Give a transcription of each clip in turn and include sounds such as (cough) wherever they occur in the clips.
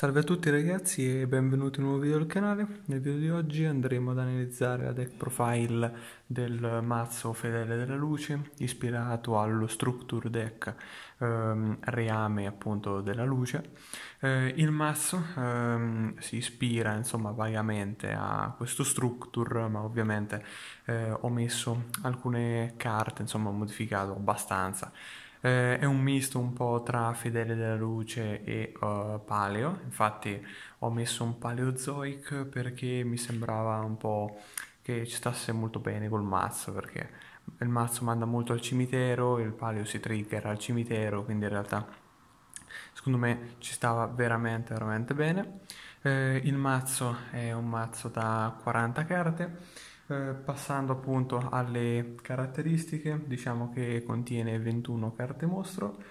Salve a tutti ragazzi e benvenuti in un nuovo video del canale. Nel video di oggi andremo ad analizzare la deck profile del mazzo Fedele della Luce ispirato allo Structure Deck ehm, Reame appunto della Luce. Eh, il mazzo ehm, si ispira insomma vagamente a questo Structure ma ovviamente eh, ho messo alcune carte, insomma ho modificato abbastanza eh, è un misto un po' tra Fedele della Luce e uh, Paleo, infatti ho messo un Paleozoic perché mi sembrava un po' che ci stasse molto bene col mazzo perché il mazzo manda molto al cimitero, e il Paleo si trigger al cimitero, quindi in realtà secondo me ci stava veramente veramente bene. Eh, il mazzo è un mazzo da 40 carte eh, passando appunto alle caratteristiche, diciamo che contiene 21 carte mostro,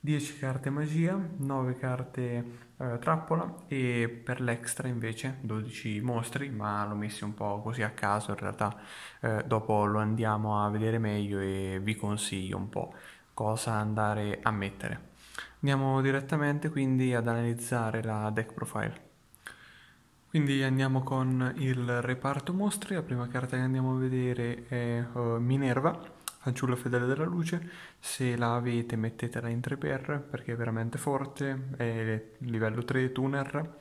10 carte magia, 9 carte eh, trappola e per l'extra invece 12 mostri, ma l'ho messi un po' così a caso, in realtà eh, dopo lo andiamo a vedere meglio e vi consiglio un po' cosa andare a mettere. Andiamo direttamente quindi ad analizzare la deck profile. Quindi andiamo con il reparto mostri, la prima carta che andiamo a vedere è uh, Minerva, fanciulla fedele della luce, se la avete mettetela in 3 per perché è veramente forte, è livello 3 tuner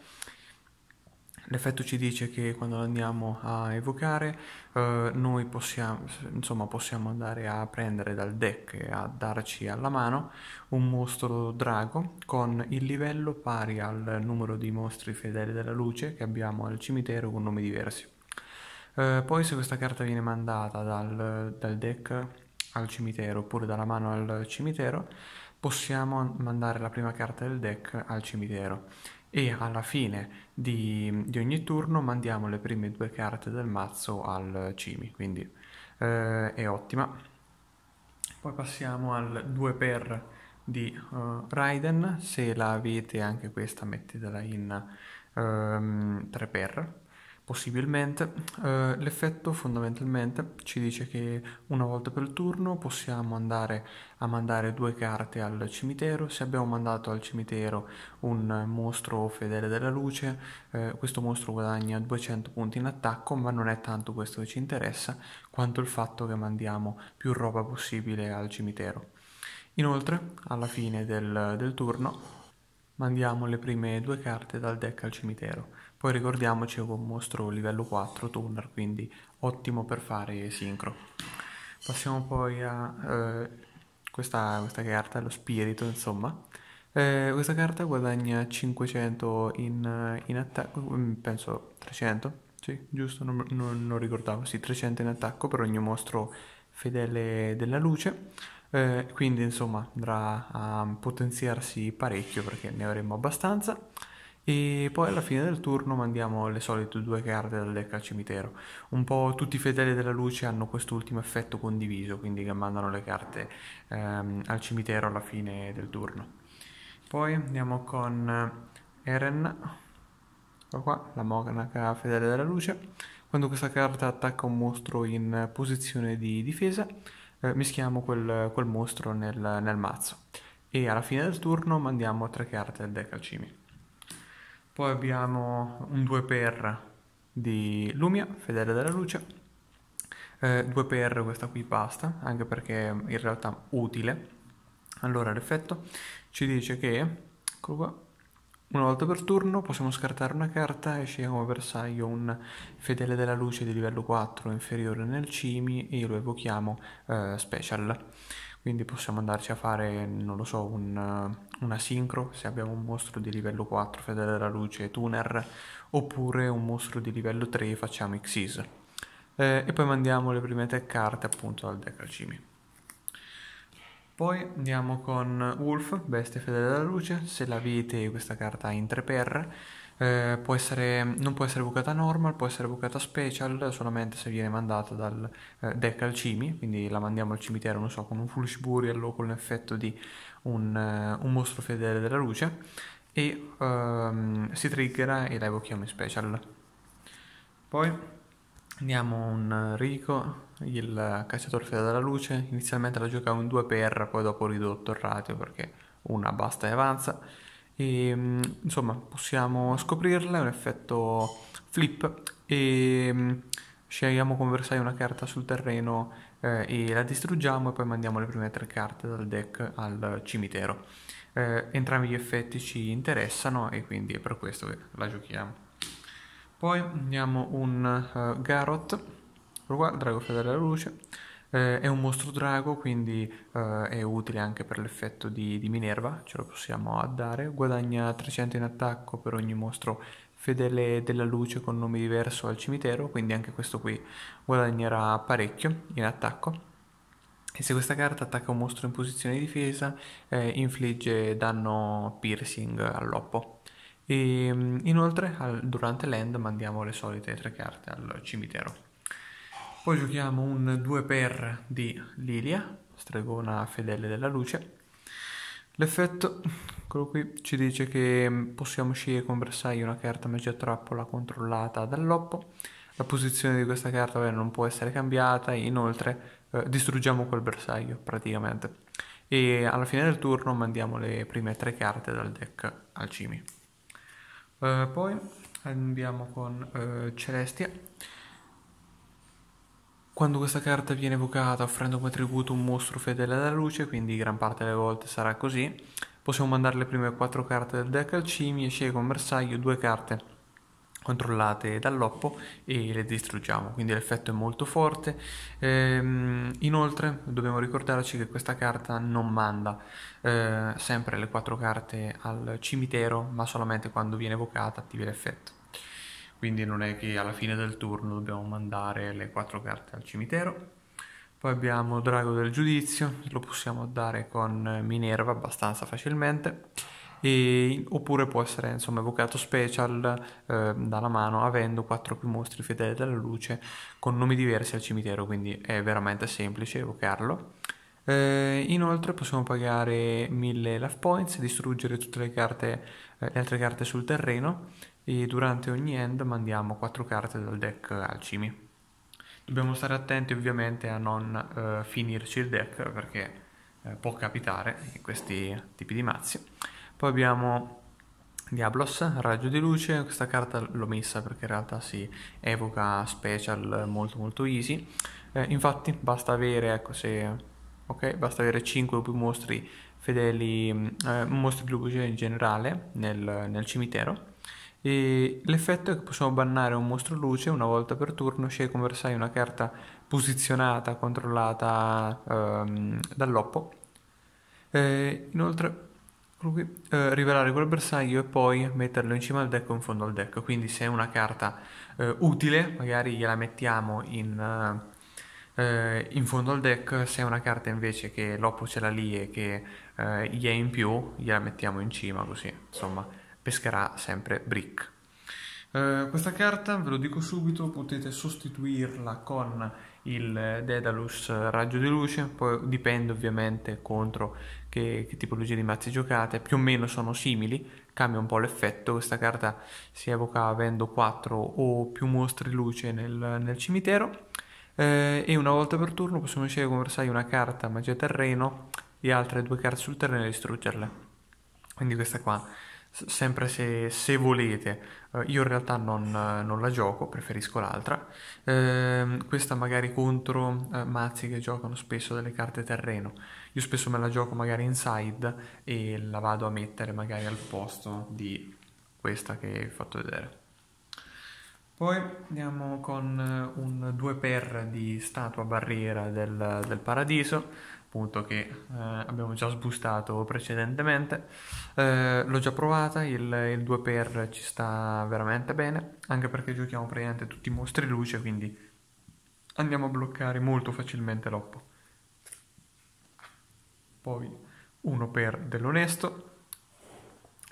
L'effetto ci dice che quando andiamo a evocare eh, noi possiamo, insomma, possiamo, andare a prendere dal deck e a darci alla mano un mostro drago con il livello pari al numero di mostri fedeli della luce che abbiamo al cimitero con nomi diversi. Eh, poi se questa carta viene mandata dal, dal deck al cimitero oppure dalla mano al cimitero possiamo mandare la prima carta del deck al cimitero e alla fine di, di ogni turno mandiamo le prime due carte del mazzo al Cimi, quindi eh, è ottima. Poi passiamo al 2x di uh, Raiden, se la avete anche questa mettetela in um, ehm, 3x Possibilmente eh, l'effetto fondamentalmente ci dice che una volta per turno possiamo andare a mandare due carte al cimitero, se abbiamo mandato al cimitero un mostro fedele della luce, eh, questo mostro guadagna 200 punti in attacco, ma non è tanto questo che ci interessa quanto il fatto che mandiamo più roba possibile al cimitero. Inoltre, alla fine del, del turno, mandiamo le prime due carte dal deck al cimitero. Poi ricordiamoci è un mostro livello 4 tuner, quindi ottimo per fare sincro. Passiamo poi a eh, questa, questa, carta, lo spirito insomma. Eh, questa carta guadagna 500 in, in attacco, mm, penso 300, sì, giusto, non, non, non, ricordavo, sì, 300 in attacco per ogni mostro fedele della luce, eh, quindi insomma andrà a potenziarsi parecchio perché ne avremo abbastanza. E poi alla fine del turno mandiamo le solite due carte dal deck al cimitero. Un po' tutti i fedeli della luce hanno quest'ultimo effetto condiviso, quindi che mandano le carte ehm, al cimitero alla fine del turno. Poi andiamo con Eren, qua, la monaca fedele della luce. Quando questa carta attacca un mostro in posizione di difesa, eh, mischiamo quel, quel mostro nel, nel, mazzo. E alla fine del turno mandiamo tre carte dal deck al cimitero. Poi abbiamo un 2x di Lumia, fedele della luce. Eh, 2x questa qui basta, anche perché in realtà utile. Allora l'effetto ci dice che, ecco qua, una volta per turno possiamo scartare una carta e scegliamo come bersaglio un fedele della luce di livello 4 inferiore nel cimi e lo evochiamo eh, special quindi possiamo andarci a fare, non lo so, un, una sincro se abbiamo un mostro di livello 4, fedele della luce, tuner, oppure un mostro di livello 3 facciamo Xyz. Eh, e poi mandiamo le prime tre carte appunto al deck alcimi. Poi andiamo con Wolf, bestia fedele della luce, se l'avete questa carta ha in 3 per, eh, può essere, non può essere evocata normal, può essere evocata special solamente se viene mandata dal eh, deck al cimi, quindi la mandiamo al cimitero, non so, con un Foolish Burial o con l'effetto di un, eh, un mostro fedele della luce e ehm, si triggera e la evochiamo in special. Poi andiamo un Rico, il cacciatore fedele della luce, inizialmente la giocavo in 2 per, poi dopo ho ridotto il ratio perché una basta e avanza e mm, insomma possiamo scoprirla, è un effetto flip e scegliamo mm, come bersaglio una carta sul terreno eh, e la distruggiamo e poi mandiamo le prime tre carte dal deck al cimitero. Eh, entrambi gli effetti ci interessano e quindi è per questo che la giochiamo. Poi andiamo un uh, Garrot, Drago Fedele della Luce, eh, è un mostro drago, quindi eh, è utile anche per l'effetto di, di, Minerva, ce lo possiamo addare. Guadagna 300 in attacco per ogni mostro fedele della luce con nome diverso al cimitero, quindi anche questo qui guadagnerà parecchio in attacco. E se questa carta attacca un mostro in posizione di difesa, eh, infligge danno piercing all'oppo. E, mm, inoltre, al, durante l'end mandiamo le solite tre carte al cimitero. Poi giochiamo un 2 per di Lilia, stregona fedele della luce. L'effetto, quello qui, ci dice che possiamo uscire con bersaglio una carta magia trappola controllata dall'oppo. La posizione di questa carta beh, non può essere cambiata, inoltre eh, distruggiamo quel bersaglio praticamente. E alla fine del turno mandiamo le prime tre carte dal deck al Cimi. Eh, poi andiamo con eh, Celestia quando questa carta viene evocata offrendo come tributo un mostro fedele alla luce, quindi gran parte delle volte sarà così, possiamo mandare le prime 4 carte del deck al cimi e sceglie un bersaglio 2 carte controllate dall'oppo e le distruggiamo quindi l'effetto è molto forte ehm, inoltre dobbiamo ricordarci che questa carta non manda eh, sempre le 4 carte al cimitero ma solamente quando viene evocata attivi l'effetto quindi non è che alla fine del turno dobbiamo mandare le quattro carte al cimitero. Poi abbiamo Drago del Giudizio, lo possiamo dare con Minerva abbastanza facilmente, e, oppure può essere insomma evocato special eh, dalla mano avendo quattro più mostri fedeli alla luce con nomi diversi al cimitero, quindi è veramente semplice evocarlo. Eh, inoltre possiamo pagare 1000 life points, distruggere tutte le, carte, eh, le altre carte sul terreno e durante ogni end mandiamo 4 carte dal deck alcimi. Dobbiamo stare attenti ovviamente a non eh, finirci il deck perché eh, può capitare in questi tipi di mazzi. Poi abbiamo Diablos, Raggio di Luce, questa carta l'ho messa perché in realtà si evoca special molto molto easy. Eh, infatti basta avere, ecco se... Okay, basta avere 5 o più mostri fedeli, mm, eh, mostri blu in generale nel, nel cimitero e l'effetto è che possiamo bannare un mostro luce una volta per turno scegli un bersaglio una carta posizionata, controllata ehm, dall'oppo. E inoltre qui, eh, rivelare quel bersaglio e poi metterlo in cima al deck o in fondo al deck. Quindi se è una carta eh, utile, magari gliela mettiamo in, eh, in, fondo al deck, se è una carta invece che l'oppo ce l'ha lì e che eh, gli è in più, gliela mettiamo in cima così, insomma pescherà sempre Brick. Eh, questa carta, ve lo dico subito, potete sostituirla con il Daedalus Raggio di Luce, poi dipende ovviamente contro che, che tipologia di mazzi giocate, più o meno sono simili, cambia un po' l'effetto, questa carta si evoca avendo 4 o più mostri luce nel, nel cimitero eh, e una volta per turno possiamo scegliere come bersaglio una carta magia terreno e altre due carte sul terreno e distruggerle. Quindi questa qua sempre se, se volete. Uh, io in realtà non, non, la gioco, preferisco l'altra. Uh, questa magari contro uh, mazzi che giocano spesso delle carte terreno. Io spesso me la gioco magari inside e la vado a mettere magari al posto di questa che vi ho fatto vedere. Poi andiamo con eh, un 2x di statua barriera del, del paradiso appunto che eh, abbiamo già sbustato precedentemente. Eh, l'ho già provata, il, il 2x ci sta veramente bene, anche perché giochiamo praticamente tutti i mostri luce, quindi andiamo a bloccare molto facilmente l'oppo. Poi 1 x dell'onesto,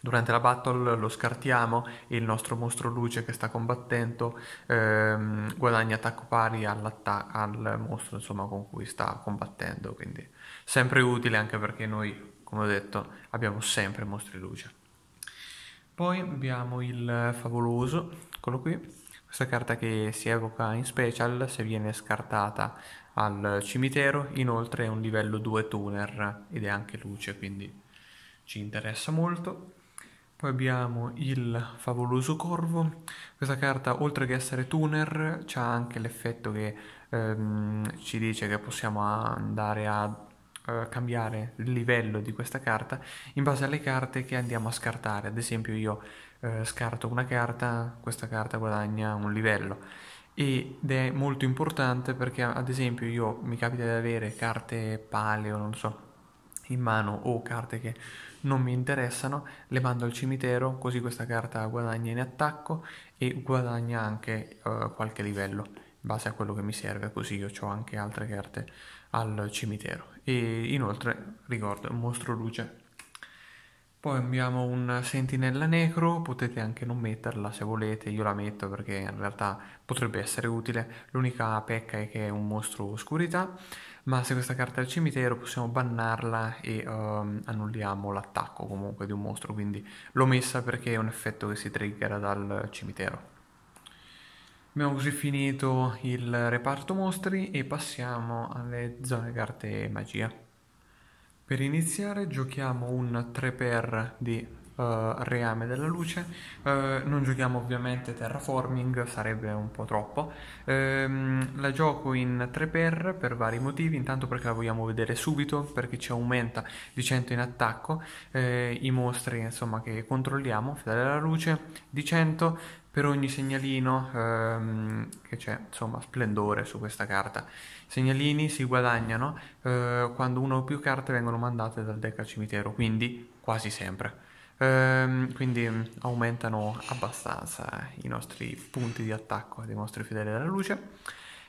Durante la battle lo scartiamo e il nostro mostro luce che sta combattendo ehm, guadagna attacco pari al mostro insomma, con cui sta combattendo, quindi sempre utile anche perché noi, come ho detto, abbiamo sempre mostri luce. Poi abbiamo il favoloso, eccolo qui, questa carta che si evoca in special se viene scartata al cimitero, inoltre è un livello 2 tuner ed è anche luce, quindi ci interessa molto. Poi abbiamo il favoloso corvo. Questa carta, oltre che essere tuner, ha anche l'effetto che ehm, ci dice che possiamo andare a eh, cambiare il livello di questa carta in base alle carte che andiamo a scartare. Ad esempio io eh, scarto una carta, questa carta guadagna un livello. Ed è molto importante perché ad esempio io mi capita di avere carte paleo, non so, in mano o carte che non mi interessano, le mando al cimitero così questa carta guadagna in attacco e guadagna anche eh, qualche livello in base a quello che mi serve, così io ho anche altre carte al cimitero. E inoltre, ricordo, mostro luce. Poi abbiamo un sentinella necro, potete anche non metterla se volete, io la metto perché in realtà potrebbe essere utile, l'unica pecca è che è un mostro oscurità ma se questa carta è al cimitero possiamo bannarla e um, annulliamo l'attacco comunque di un mostro, quindi l'ho messa perché è un effetto che si triggera dal cimitero. Abbiamo così finito il reparto mostri e passiamo alle zone carte magia. Per iniziare giochiamo un 3x di Uh, reame della luce, uh, non giochiamo ovviamente terraforming, sarebbe un po' troppo, um, la gioco in 3x per vari motivi, intanto perché la vogliamo vedere subito, perché ci aumenta di 100 in attacco, uh, i mostri insomma che controlliamo, fedele alla luce, di 100 per ogni segnalino um, che c'è insomma splendore su questa carta. Segnalini si guadagnano quando una o più carte vengono mandate dal deck al cimitero, quindi quasi sempre. Ehm, quindi mm, aumentano abbastanza i nostri punti di attacco dei nostri fedeli alla luce.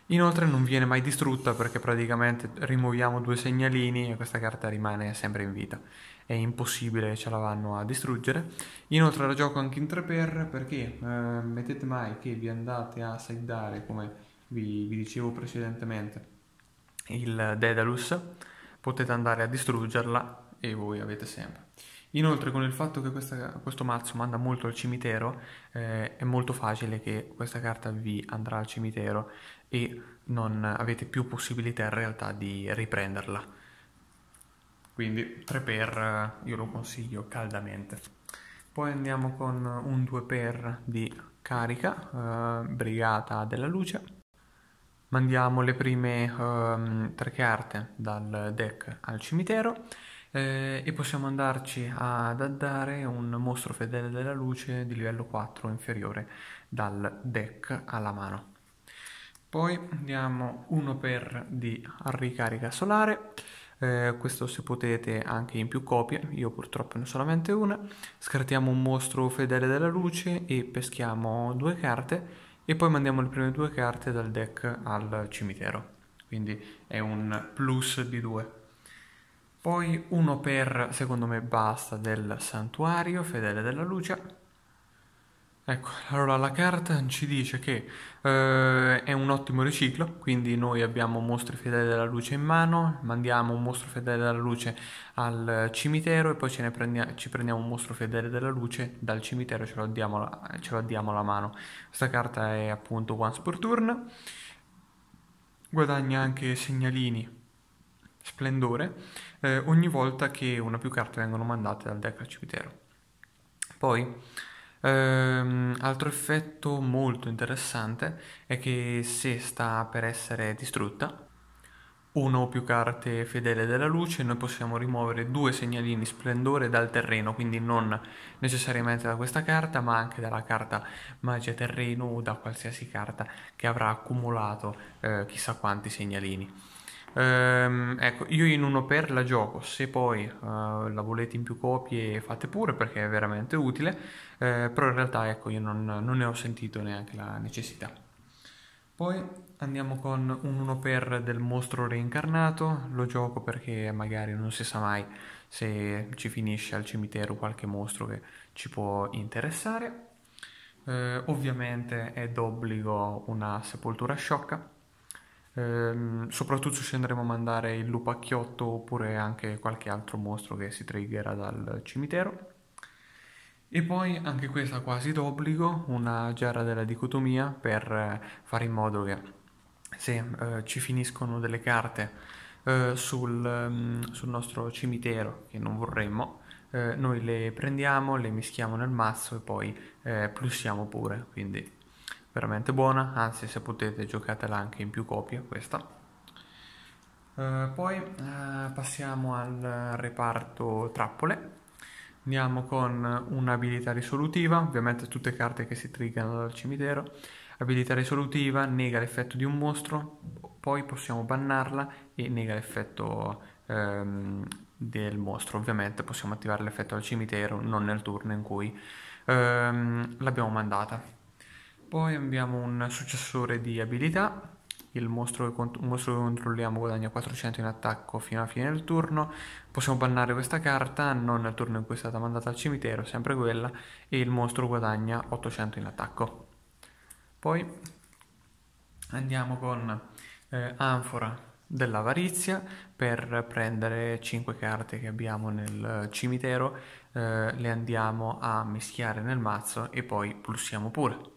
Inoltre non viene mai distrutta perché praticamente rimuoviamo due segnalini e questa carta rimane sempre in vita. È impossibile che ce la vanno a distruggere. Inoltre la gioco anche in 3x perché eh, mettete mai che vi andate a sidare, come vi, vi, dicevo precedentemente, il Daedalus, potete andare a distruggerla e voi avete sempre. Inoltre con il fatto che questa, questo mazzo manda molto al cimitero eh, è molto facile che questa carta vi andrà al cimitero e non avete più possibilità in realtà di riprenderla. Quindi 3 per eh, io lo consiglio caldamente. Poi andiamo con un 2 per di carica, eh, brigata della luce. Mandiamo le prime eh, tre carte dal deck al cimitero eh, e possiamo andarci ad addare un mostro fedele della luce di livello 4 inferiore dal deck alla mano. Poi diamo 1 per di ricarica solare, eh, questo se potete anche in più copie, io purtroppo ne ho solamente una. Scartiamo un mostro fedele della luce e peschiamo due carte e poi mandiamo le prime due carte dal deck al cimitero. Quindi è un plus di due poi uno per, secondo me basta, del santuario, fedele della luce. Ecco, allora la carta ci dice che eh, è un ottimo riciclo, quindi noi abbiamo mostri fedele della luce in mano, mandiamo un mostro fedele della luce al cimitero e poi prendia, ci prendiamo un mostro fedele della luce dal cimitero e ce lo addiamo, ce lo addiamo alla mano. Questa carta è appunto once per turn, guadagna anche segnalini, splendore eh, ogni volta che una o più carte vengono mandate dal deck al cimitero. Poi, ehm, altro effetto molto interessante è che se sta per essere distrutta, una o più carte fedele della luce, noi possiamo rimuovere due segnalini splendore dal terreno, quindi non necessariamente da questa carta, ma anche dalla carta magia terreno o da qualsiasi carta che avrà accumulato eh, chissà quanti segnalini. Ehm, ecco, io in uno per la gioco, se poi eh, la volete in più copie fate pure perché è veramente utile, eh, però in realtà ecco io non, non, ne ho sentito neanche la necessità. Poi andiamo con un uno per del mostro reincarnato, lo gioco perché magari non si sa mai se ci finisce al cimitero qualche mostro che ci può interessare. Eh, ovviamente è d'obbligo una sepoltura sciocca Ehm, soprattutto se andremo a mandare il lupacchiotto oppure anche qualche altro mostro che si triggera dal cimitero. E poi anche questa quasi d'obbligo, una giara della dicotomia per eh, fare in modo che se eh, ci finiscono delle carte eh, sul, ehm, sul, nostro cimitero che non vorremmo, eh, noi le prendiamo, le mischiamo nel mazzo e poi eh, plussiamo pure. Quindi veramente buona, anzi se potete giocatela anche in più copie questa. Uh, poi uh, passiamo al reparto trappole. Andiamo con un'abilità risolutiva, ovviamente tutte carte che si triggano dal cimitero. Abilità risolutiva nega l'effetto di un mostro, poi possiamo bannarla e nega l'effetto ehm, del mostro. Ovviamente possiamo attivare l'effetto al cimitero, non nel turno in cui ehm, l'abbiamo mandata. Poi abbiamo un successore di abilità, il mostro che, cont- mostro che controlliamo guadagna 400 in attacco fino alla fine del turno, possiamo bannare questa carta, non nel turno in cui è stata mandata al cimitero, sempre quella, e il mostro guadagna 800 in attacco. Poi andiamo con eh, Anfora dell'avarizia per prendere 5 carte che abbiamo nel cimitero, eh, le andiamo a mischiare nel mazzo e poi plussiamo pure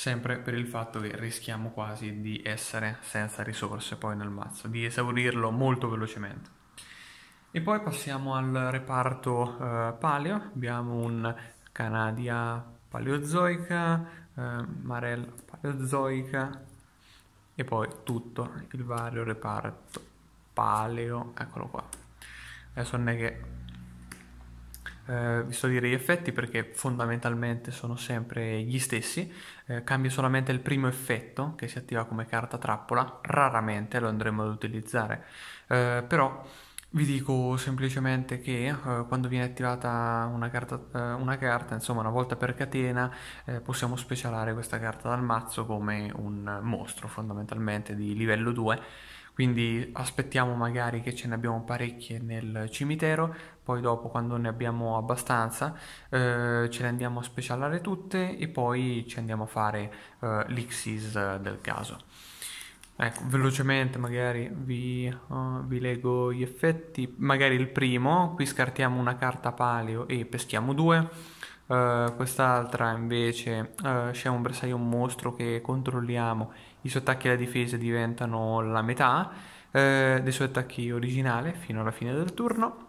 sempre per il fatto che rischiamo quasi di essere senza risorse poi nel mazzo, di esaurirlo molto velocemente. E poi passiamo al reparto eh, paleo, abbiamo un Canadia paleozoica, eh, Marella paleozoica e poi tutto il vario reparto paleo, eccolo qua. Adesso non è che vi eh, sto a dire gli effetti perché fondamentalmente sono sempre gli stessi, eh, cambia solamente il primo effetto che si attiva come carta trappola, raramente lo andremo ad utilizzare, eh, però vi dico semplicemente che eh, quando viene attivata una carta, eh, una carta, insomma una volta per catena, possiamo specialare questa carta dal mazzo come un mostro fondamentalmente di livello 2 quindi aspettiamo magari che ce ne abbiamo parecchie nel cimitero, poi dopo quando ne abbiamo abbastanza eh, ce le andiamo a specialare tutte e poi ci andiamo a fare eh, l'Ixis del caso. Ecco, velocemente magari vi, uh, vi, leggo gli effetti, magari il primo, qui scartiamo una carta palio e peschiamo due, uh, quest'altra invece uh, c'è un bersaglio un mostro che controlliamo i suoi attacchi alla difesa diventano la metà eh, dei suoi attacchi originali fino alla fine del turno.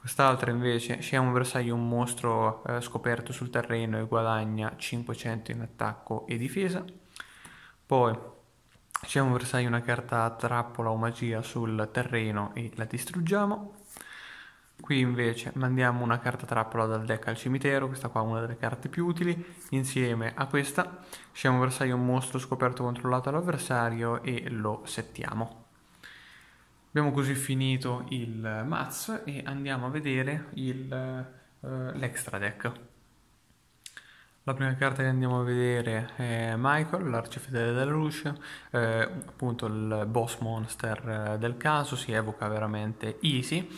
Quest'altra invece, se un bersaglio un mostro eh, scoperto sul terreno e guadagna 500 in attacco e difesa. Poi se un bersaglio una carta trappola o magia sul terreno e la distruggiamo. Qui invece mandiamo una carta trappola dal deck al cimitero, questa qua è una delle carte più utili, insieme a questa scegliamo un bersaglio un mostro scoperto controllato all'avversario e lo settiamo. Abbiamo così finito il mazzo e andiamo a vedere eh, l'extra eh, deck. La prima carta che andiamo a vedere è Michael, l'arcifedele della luce, eh, appunto il boss monster eh, del caso, si evoca veramente easy.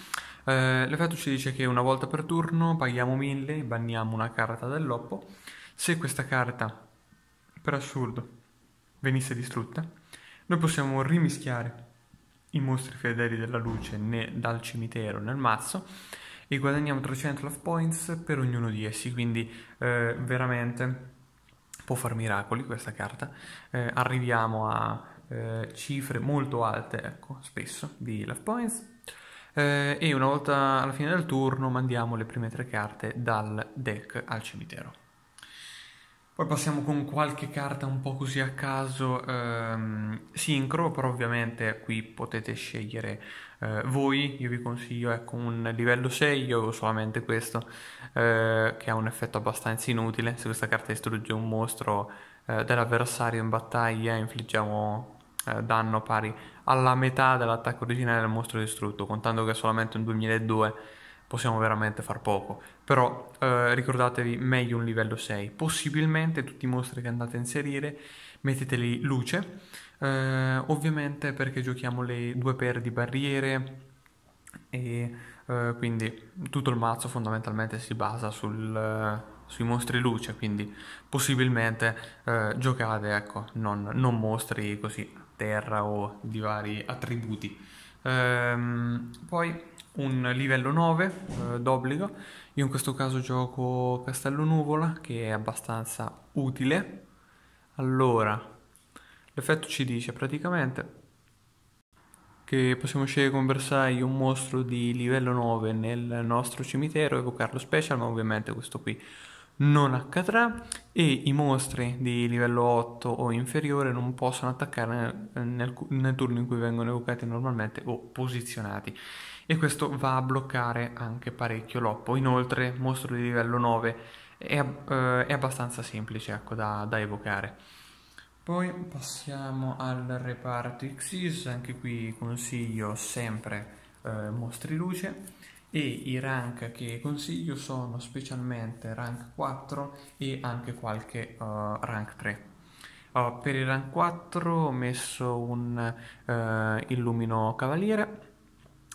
Eh, l'effetto ci dice che una volta per turno paghiamo 1000 e banniamo una carta dall'oppo. Se questa carta, per assurdo, venisse distrutta, noi possiamo rimischiare i mostri fedeli della luce né dal cimitero nel mazzo e guadagniamo 300 love points per ognuno di essi, quindi eh, veramente può far miracoli questa carta. Eh, arriviamo a eh, cifre molto alte, ecco, spesso, di love points eh, e una volta alla fine del turno mandiamo le prime tre carte dal deck al cimitero. Poi passiamo con qualche carta un po' così a caso ehm, sincro, però ovviamente qui potete scegliere eh, voi, io vi consiglio ecco, un livello 6, io ho solamente questo, eh, che ha un effetto abbastanza inutile, se questa carta distrugge un mostro eh, dell'avversario in battaglia infliggiamo eh, danno pari alla metà dell'attacco originale del mostro distrutto, contando che è solamente un 2002 possiamo veramente far poco. Però eh, ricordatevi meglio un livello 6. Possibilmente tutti i mostri che andate a inserire metteteli luce, eh, ovviamente perché giochiamo le due per di barriere e eh, quindi tutto il mazzo fondamentalmente si basa sul, eh, sui mostri luce, quindi possibilmente eh, giocate ecco, non, non mostri così terra o di vari attributi. Ehm, poi un livello 9 eh, d'obbligo, io in questo caso gioco Castello Nuvola che è abbastanza utile. Allora, l'effetto ci dice praticamente che possiamo scegliere come bersaglio un mostro di livello 9 nel nostro cimitero, evocarlo special, ma ovviamente questo qui non accadrà e i mostri di livello 8 o inferiore non possono attaccare nel, nel, nel turno in cui vengono evocati normalmente o posizionati e questo va a bloccare anche parecchio l'oppo. Inoltre mostro di livello 9 è, eh, è abbastanza semplice ecco, da, da evocare. Poi passiamo al reparto Xyz, anche qui consiglio sempre eh, mostri luce e i rank che consiglio sono specialmente rank 4 e anche qualche uh, rank 3. Uh, per il rank 4 ho messo un uh, illumino cavaliere.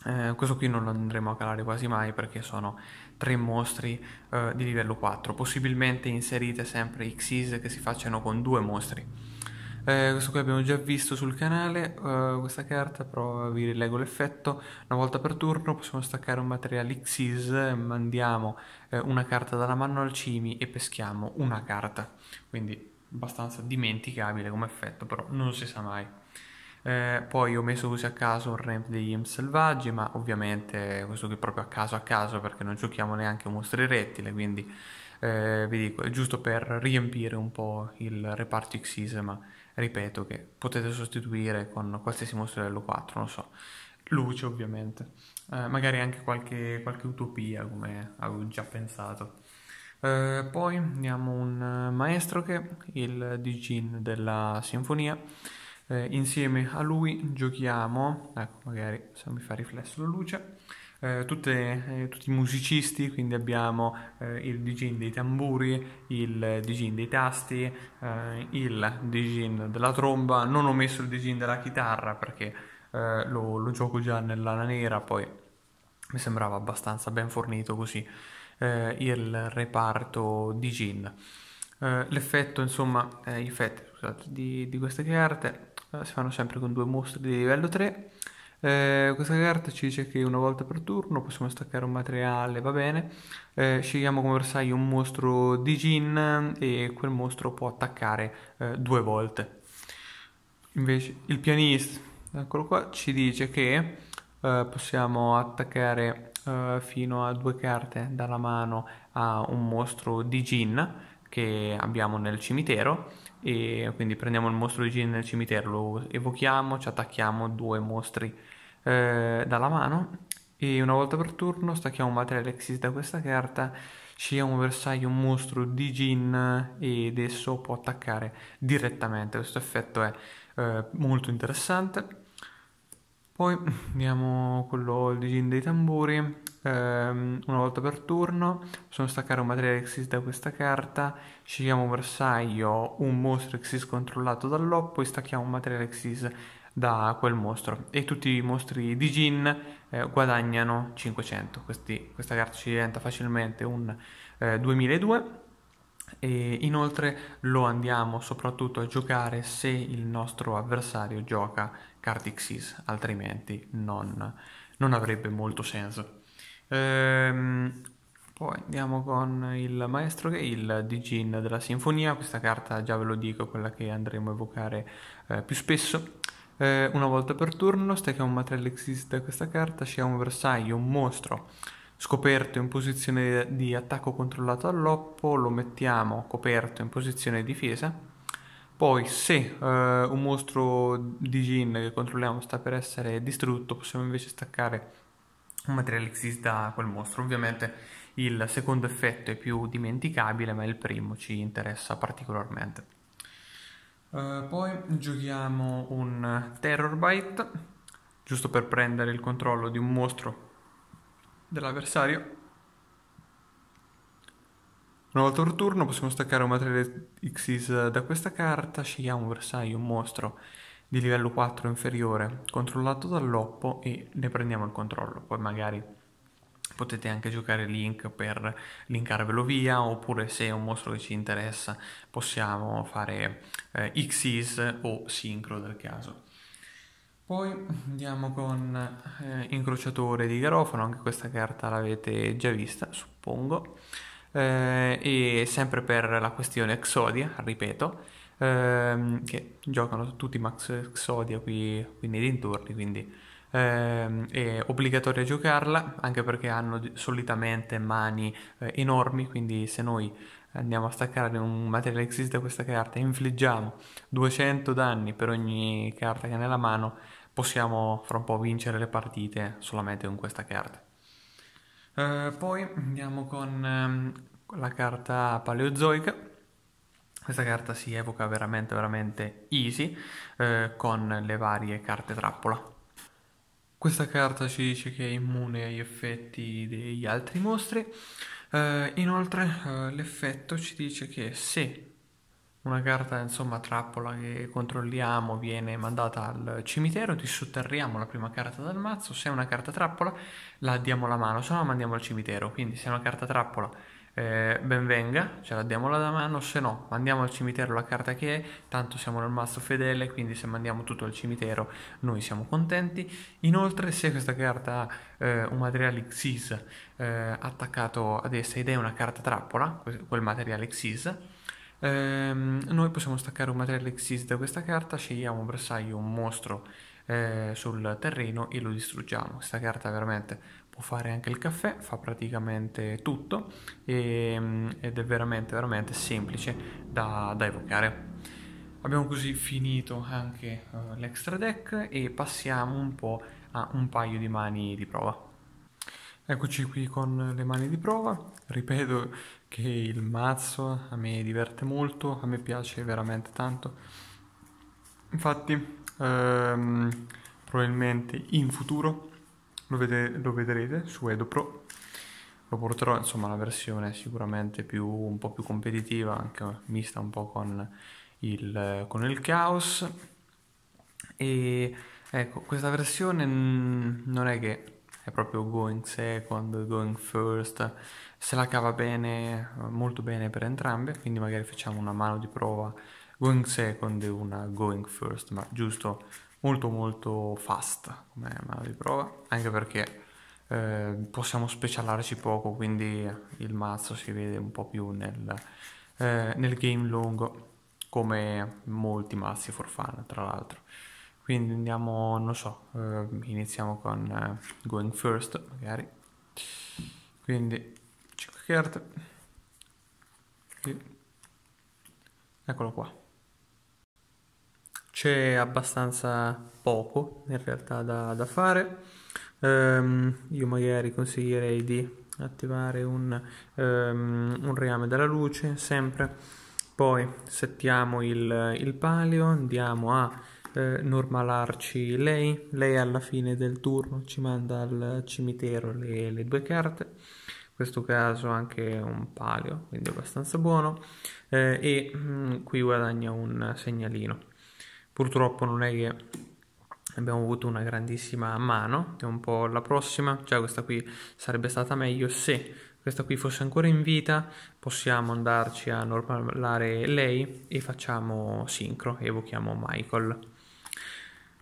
Eh, questo qui non lo andremo a calare quasi mai perché sono tre mostri eh, di livello 4. Possibilmente inserite sempre Xyz che si facciano con due mostri. Eh, questo qui abbiamo già visto sul canale, eh, questa carta, però vi rilego l'effetto. Una volta per turno possiamo staccare un materiale Xyz, mandiamo eh, una carta dalla mano al cimi e peschiamo una carta. Quindi abbastanza dimenticabile come effetto, però non si sa mai. Eh, poi ho messo così a caso un ramp degli M selvaggi, ma ovviamente questo qui proprio a caso a caso perché non giochiamo neanche un mostro rettile, quindi eh, vi dico, è giusto per riempire un po' il reparto Xyz, ma ripeto, che potete sostituire con qualsiasi mostro livello 4, non so, luce ovviamente, eh, magari anche qualche, qualche utopia come avevo già pensato. Eh, poi abbiamo un maestro che il Dijin della sinfonia. Eh, insieme a lui giochiamo, ecco magari se mi fa riflesso la luce, eh, tutte, eh, tutti i musicisti, quindi abbiamo eh, il digin dei tamburi, il digin dei tasti, eh, il digin della tromba, non ho messo il digin della chitarra perché eh, lo, lo, gioco già nell'ana nera, poi mi sembrava abbastanza ben fornito così eh, il reparto digin. l'effetto, insomma, gli effetti scusate, di, di, queste carte si fanno sempre con due mostri di livello 3 eh, questa carta ci dice che una volta per turno possiamo staccare un materiale, va bene. Eh, scegliamo come bersaglio un mostro di Jin e quel mostro può attaccare eh, due volte. Invece il pianista, eccolo qua, ci dice che eh, possiamo attaccare eh, fino a due carte dalla mano a un mostro di Jin che abbiamo nel cimitero e quindi prendiamo il mostro di Gin nel cimitero, lo evochiamo, ci attacchiamo due mostri eh, dalla mano e una volta per turno stacchiamo un materiale Alexis da questa carta, scegliamo bersaglio un mostro di Gin ed esso può attaccare direttamente, questo effetto è eh, molto interessante. Poi abbiamo (laughs) quello di Gin dei tamburi, ehm, una volta per turno, possiamo staccare un materiale Xyz da questa carta, scegliamo un bersaglio, un mostro Xyz controllato dall'oppo e stacchiamo un materiale Xyz da quel mostro e tutti i mostri di Jin eh, guadagnano 500 Questi, questa carta ci diventa facilmente un eh, 2002 e inoltre lo andiamo soprattutto a giocare se il nostro avversario gioca carte Xyz altrimenti non, non avrebbe molto senso Ehm, poi andiamo con il maestro che è il Digin della Sinfonia, questa carta già ve lo dico, quella che andremo a evocare eh, più spesso. Eh, una volta per turno, stacca un materiale esiste da questa carta, sia un bersaglio, un mostro scoperto in posizione di attacco controllato all'oppo, lo mettiamo coperto in posizione di difesa. Poi se eh, un mostro di Gin che controlliamo sta per essere distrutto, possiamo invece staccare un materiale che da quel mostro. Ovviamente il secondo effetto è più dimenticabile, ma il primo ci interessa particolarmente. Uh, poi giochiamo un Terror Bite, giusto per prendere il controllo di un mostro dell'avversario. Una volta per turno possiamo staccare un materiale Xyz da questa carta, scegliamo un bersaglio, un mostro di livello 4 inferiore controllato dall'oppo e ne prendiamo il controllo. Poi magari potete anche giocare link per linkarvelo via oppure se è un mostro che ci interessa possiamo fare eh, Xyz o Sincro del caso. Poi andiamo con eh, Incrociatore di Garofano, anche questa carta l'avete già vista, suppongo. Eh, e sempre per la questione Exodia, ripeto, ehm, che giocano tutti Max Exodia qui, qui nei dintorni, quindi ehm, è obbligatorio giocarla, anche perché hanno solitamente mani eh, enormi, quindi se noi andiamo a staccare un materiale che esiste da questa carta e infliggiamo 200 danni per ogni carta che ha nella mano, possiamo fra un po' vincere le partite solamente con questa carta. Eh, poi andiamo con ehm, la carta paleozoica questa carta si evoca veramente veramente easy eh, con le varie carte trappola. Questa carta ci dice che è immune agli effetti degli altri mostri. Eh, inoltre eh, l'effetto ci dice che se una carta insomma trappola che controlliamo viene mandata al cimitero, dissotterriamo la prima carta dal mazzo, se è una carta trappola la diamo alla mano, se no la mandiamo al cimitero, quindi se è una carta trappola eh, benvenga, ce la diamo alla mano, se no mandiamo al cimitero la carta che è, tanto siamo nel mazzo fedele, quindi se mandiamo tutto al cimitero noi siamo contenti. Inoltre se questa carta ha eh, un materiale Xyz eh, attaccato ad essa ed è una carta trappola, quel materiale Xyz, ehm, noi possiamo staccare un materiale Xyz da questa carta, scegliamo un bersaglio, un mostro eh, sul terreno e lo distruggiamo. Questa carta veramente può fare anche il caffè, fa praticamente tutto e, ehm, ed è veramente, veramente semplice da, da evocare. Abbiamo così finito anche uh, l'extra deck e passiamo un po' a un paio di mani di prova. Eccoci qui con le mani di prova, ripeto che il mazzo a me diverte molto, a me piace veramente tanto, infatti ehm, probabilmente in futuro lo, vede, lo vedrete su Edo Pro lo porterò insomma alla versione sicuramente più, un po' più competitiva anche mista un po' con il, con il Chaos e ecco questa versione non è che è proprio going second, going first, se la cava bene, molto bene per entrambe, quindi magari facciamo una mano di prova going second e una going first, ma giusto molto molto fast come mano di prova, anche perché eh, possiamo specialarci poco, quindi il mazzo si vede un po' più nel, eh, nel game lungo, come molti mazzi for fun tra l'altro. Quindi andiamo, non so, eh, iniziamo con eh, Going First magari. Quindi 5 carte. Eccolo qua c'è abbastanza poco in realtà da, da fare. Um, io magari consiglierei di attivare un, um, un, reame della luce sempre. Poi settiamo il, il palio, andiamo a eh, normalarci lei. Lei alla fine del turno ci manda al cimitero le, le due carte In questo caso anche un palio, quindi abbastanza buono, eh, e mh, mm, qui guadagna un segnalino purtroppo non è che abbiamo avuto una grandissima mano, vediamo un po' la prossima, cioè questa qui sarebbe stata meglio se questa qui fosse ancora in vita, possiamo andarci a normalare lei e facciamo sincro, evochiamo Michael.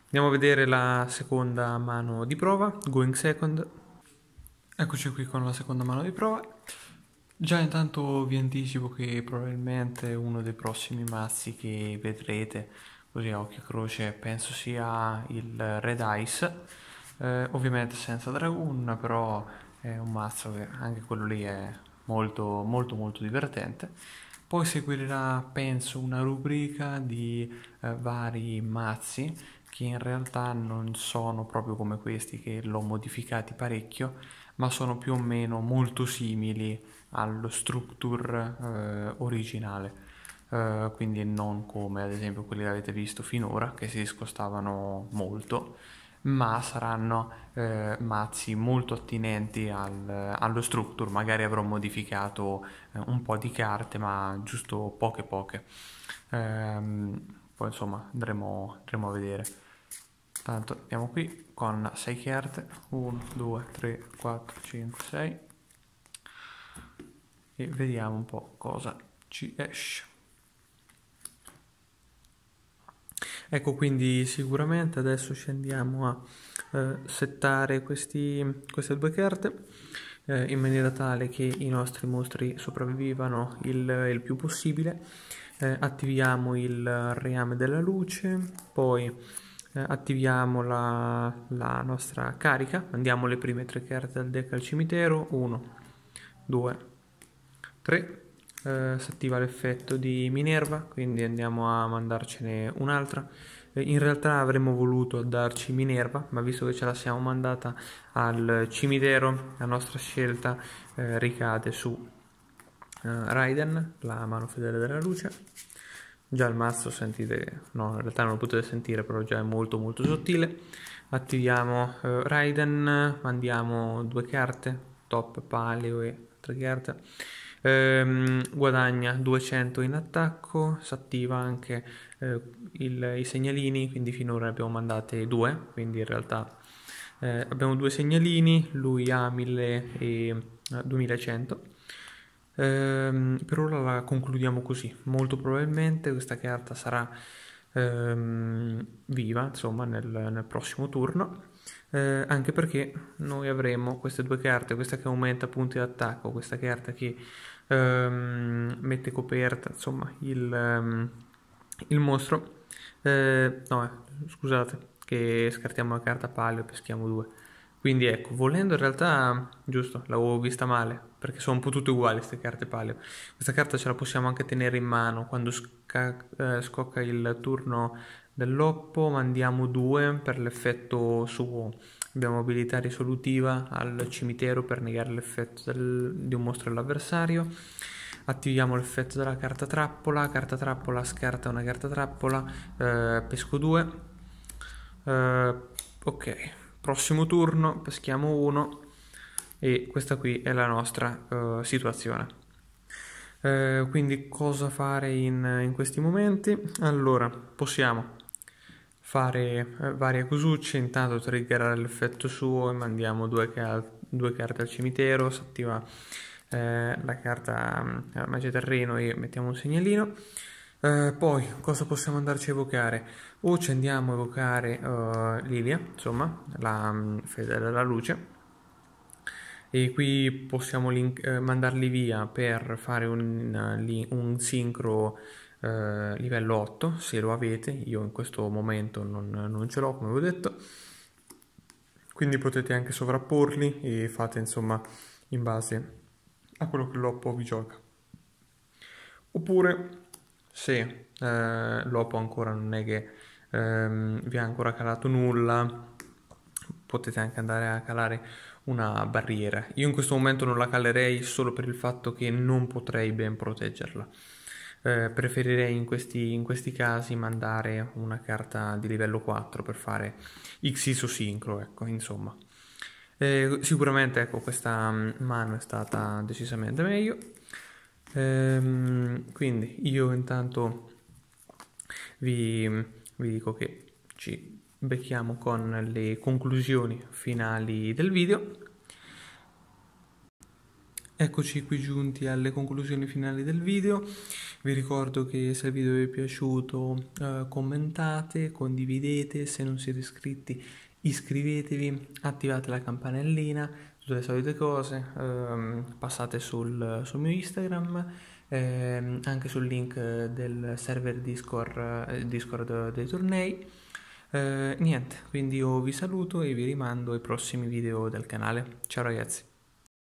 Andiamo a vedere la seconda mano di prova, going second. Eccoci qui con la seconda mano di prova. Già intanto vi anticipo che probabilmente uno dei prossimi mazzi che vedrete così a occhio croce penso sia il Red Ice, eh, ovviamente senza Dragoon, però è un mazzo che anche quello lì è molto molto molto divertente. Poi seguirà, penso, una rubrica di eh, vari mazzi che in realtà non sono proprio come questi che l'ho modificati parecchio, ma sono più o meno molto simili allo structure eh, originale eh, quindi non come ad esempio quelli che avete visto finora che si discostavano molto ma saranno eh, mazzi molto attinenti al, allo structure, magari avrò modificato eh, un po' di carte, ma giusto poche poche. Ehm, poi insomma andremo, andremo, a vedere. Tanto andiamo qui con 6 carte, 1, 2, 3, 4, 5, 6 e vediamo un po' cosa ci esce. Ecco quindi sicuramente adesso ci andiamo a eh, settare questi, queste due carte eh, in maniera tale che i nostri mostri sopravvivano il, il più possibile. Eh, attiviamo il reame della luce, poi eh, attiviamo la, la, nostra carica, andiamo le prime tre carte al deck al cimitero, 1, 2, 3 eh, si attiva l'effetto di Minerva, quindi andiamo a mandarcene un'altra. Eh, in realtà avremmo voluto darci Minerva, ma visto che ce la siamo mandata al cimitero, la nostra scelta eh, ricade su eh, Raiden, la mano fedele della luce. Già il mazzo sentite, no in realtà non lo potete sentire, però già è molto molto sottile. Attiviamo eh, Raiden, mandiamo due carte, top, paleo e altre carte ehm, guadagna 200 in attacco, si attiva anche eh, il, i segnalini, quindi finora ne abbiamo mandate due, quindi in realtà eh, abbiamo due segnalini, lui ha 1000 e, 2100. Eh, ehm, per ora la concludiamo così, molto probabilmente questa carta sarà ehm, viva insomma nel, nel prossimo turno. Eh, anche perché noi avremo queste due carte, questa che aumenta punti d'attacco, questa carta che ehm, mette coperta, insomma, il, ehm, il mostro. Eh, no, eh, scusate, che scartiamo la carta palio e peschiamo due. Quindi ecco, volendo in realtà, giusto, l'avevo vista male, perché sono un po' tutte uguali queste carte palio. Questa carta ce la possiamo anche tenere in mano, quando sca- eh, scocca il turno dell'oppo mandiamo due per l'effetto suo Abbiamo abilità risolutiva al cimitero per negare l'effetto di un mostro all'avversario. Attiviamo l'effetto della carta trappola, carta trappola scarta una carta trappola, eh, pesco 2. Eh, ok, prossimo turno peschiamo 1 e questa qui è la nostra eh, situazione. Eh, quindi cosa fare in, in questi momenti? Allora, possiamo fare eh, varie cosucce, intanto triggerare l'effetto suo e mandiamo due, cal- due carte al cimitero, si attiva eh, la carta eh, magia terreno e mettiamo un segnalino. Eh, poi cosa possiamo andarci a evocare? O ci andiamo a evocare uh, Lilia, insomma, la mm, fedele alla luce, e qui possiamo link- eh, mandarli via per fare un, un sincro eh, livello 8 se lo avete, io in questo momento non, non ce l'ho come vi ho detto, quindi potete anche sovrapporli e fate insomma in base a quello che l'oppo vi gioca. Oppure se eh, l'oppo ancora non è che ehm, vi ha ancora calato nulla, potete anche andare a calare una barriera. Io in questo momento non la calerei solo per il fatto che non potrei ben proteggerla eh, preferirei in questi, in questi, casi mandare una carta di livello 4 per fare X ISO sincro, ecco, insomma. Eh, sicuramente ecco, questa mm, mano è stata decisamente meglio. Ehm, quindi io intanto vi, vi dico che ci becchiamo con le conclusioni finali del video. Eccoci qui giunti alle conclusioni finali del video, vi ricordo che se il video vi è piaciuto eh, commentate, condividete, se non siete iscritti iscrivetevi, attivate la campanellina, tutte le solite cose, ehm, passate sul, sul, mio Instagram, ehm, anche sul link del server Discord, eh, Discord dei tornei. Eh, niente, quindi io vi saluto e vi rimando ai prossimi video del canale. Ciao ragazzi!